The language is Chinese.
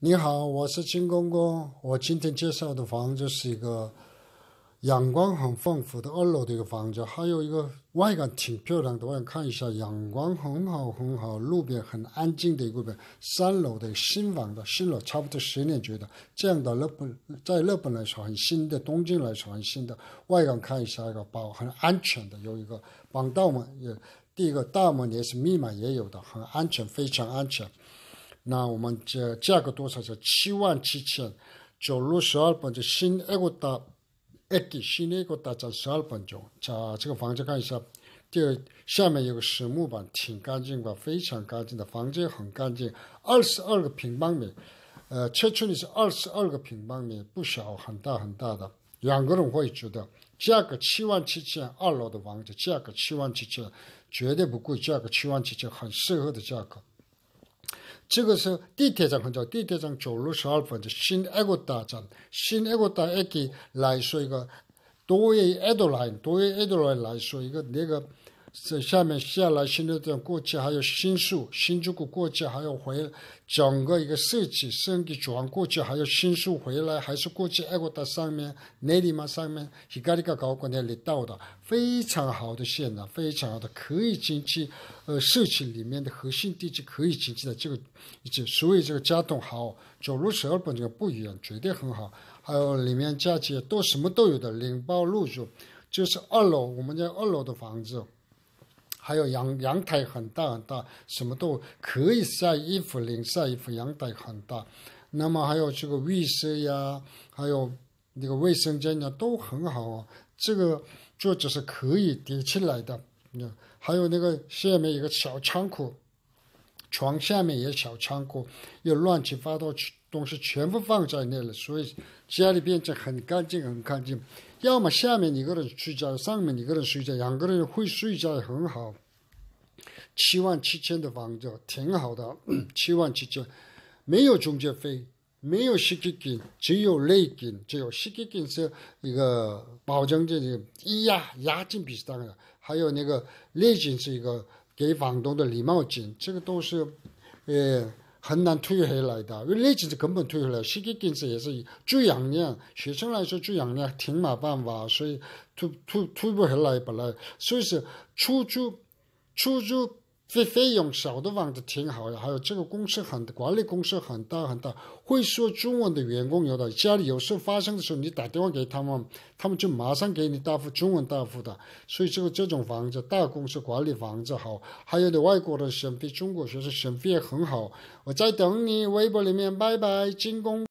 你好，我是金公公。我今天介绍的房子是一个阳光很丰富的二楼的一个房子，还有一个外感挺漂亮的。我想看一下，阳光很好很好，路边很安静的一个边。三楼的新房的，新楼差不多十年觉得，这样的日本在日本来说很新的，东京来说很新的。外感看一下一个保很安全的，有一个防盗门，也第一个大门也是密码也有的，很安全，非常安全。那我们这价格多少？是七万七千九六十二分。就新爱国大，一的新爱国大，占十二分钟，这这个房间看一下，这下面有个实木板，挺干净的，非常干净的，房间很干净。二十二个平方米，呃，尺出是二十二个平方米，不小，很大很大的。两个人会觉得，价格七万七千，二楼的房子价格七万七千，绝对不贵，价格七万七千，很适合的价格。这个是地铁站，很州地铁站走路十二分的，新爱国大站，新爱国大站，A 线来说一个多月埃多来，多月埃多来来说一个那个在下面下来，新六站过去还有新宿，新中国过去还要回整个一个设计，设计转过去还有新宿回来，还是过去爱国大上面内里嘛上面，几个那个高管那里到的非常好的线呢，非常好的可以进去。呃，社区里面的核心地区可以进去的这个，以所以这个家栋好，走路二本就不远，绝对很好。还有里面家具都什么都有的，拎包入住。就是二楼，我们家二楼的房子，还有阳阳台很大很大，什么都可以晒衣服、晾晒衣服。阳台很大，那么还有这个卫生呀，还有那个卫生间呀，都很好啊。这个桌子是可以叠起来的。那还有那个下面一个小仓库，床下面也小仓库，又乱七八糟东西全部放在那里，所以家里变成很干净很干净。要么下面一个人睡觉，上面一个人睡觉，两个人会睡觉也很好。七万七千的房子挺好的，七万七千，没有中介费。没有押金，只有内金。只有押金是一个保证个是押押金，比是那个。还有那个内金是一个给房东的礼貌金，这个都是呃很难退回来的。因为内金是根本退不了，押金是也是租养年，学生来说租养年挺没办法，所以退退退不回来本来。所以说，出租，出租。费费用小的房子挺好的，还有这个公司很管理公司很大很大，会说中文的员工有的，家里有事发生的时候，你打电话给他们，他们就马上给你答复中文答复的，所以这个这种房子大公司管理房子好，还有的外国的审批，对中国学生审费也很好。我在等你，微博里面拜拜，进攻。